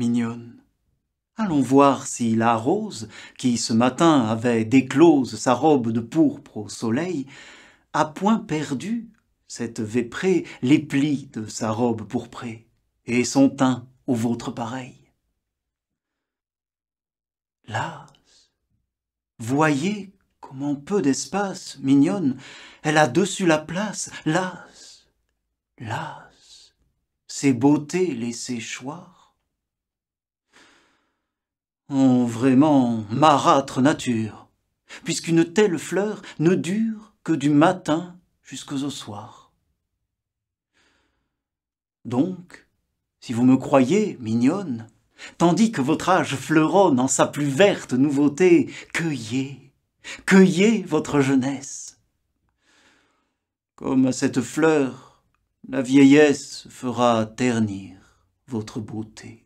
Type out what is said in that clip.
mignonne. Allons voir si la rose, qui ce matin avait déclose sa robe de pourpre au soleil, a point perdu, cette véprée, les plis de sa robe pourprée, et son teint au vôtre pareil. Las, voyez comment peu d'espace, mignonne, elle a dessus la place, las, las, ses beautés laissées choir, vraiment marâtre nature, puisqu'une telle fleur ne dure que du matin jusqu'au soir. Donc, si vous me croyez mignonne, tandis que votre âge fleuronne en sa plus verte nouveauté, cueillez, cueillez votre jeunesse. Comme à cette fleur, la vieillesse fera ternir votre beauté.